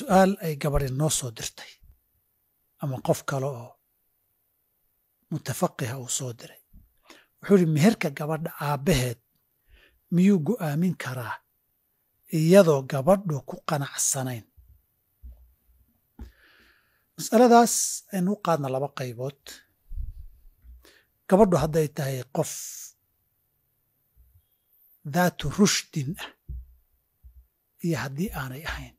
su-aal ay gabadi noo soo dirtay ama qof kale oo mutafaqiha uu soo diray wuxuu yihi meherka gabadha aabbaheed miyuu go-aamin karaa iyadoo gabadhu ku qanacsanayn mas'aladaas aynu u qaadna laba qaybood gabadhu hadday tahay qof daatu rushdin ah iyo haddii aanay ahayn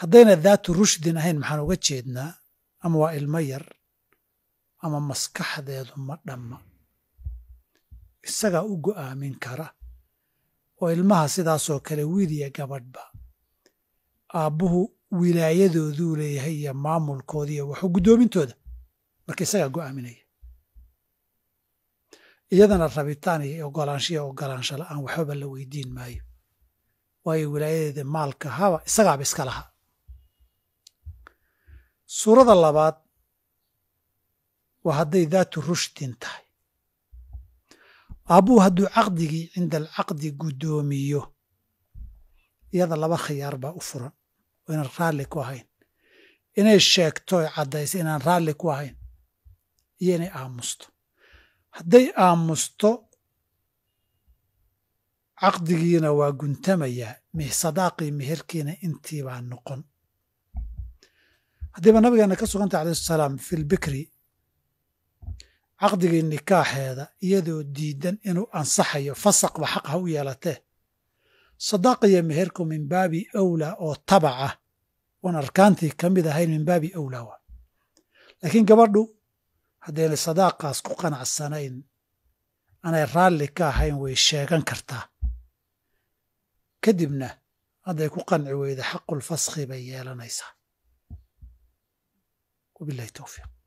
haddayna daatu rushdin ahayn maxaan uga jeednaa ama waa ilmo yar ama maskaxdeedu ma dhamma isagaa u go-aamin kara oo ilmaha sidaasoo kale wiil iyo gabadhba aabbuhu wilaayadooduu leeyahay iyo maamulkooda iyo waxu guddoomintooda marka isagaa go-aaminaya iyadana rabitaan iyo ogolaansho iyo ogolaansho la'aan waxbaba la weydiin maayo waayo wilaayadeeda maalka haba isagaaba iska lahaa suurada labaad waa hadday daatu rushdin tahay aabbuu hadduu caqdigii cinda alcaqdi guddoomiyo iyada laba khiyaar baa u furan oo inaan raalli ku ahayn inay sheegto oy caddayso inaan raalli ku ahayn iyo inay aamusto hadday aamusto caqdigiina waa guntamayaa sadaaqii meherkiina intiibaa noqon haddiiba nabigeena ka suganta alayh salaam filbikri caqdigii nikaaxeeda iyadoo diidan inuu ansaxayo fasaqba xaq ha u yeelatee sadaaqiyo meherku min baabi awlaa oo tabaca ah. oon arkaantii ka mid ahayn min baabi awlaa wa laakiin gabadhu haddaynay sadaaqaas ku qanacsanayn anay raalli ka ahayn way sheegan kartaa kadibna hadday ku qanci weyda xaqulfaskhi bay yeelanaysaa وبالله التوفيق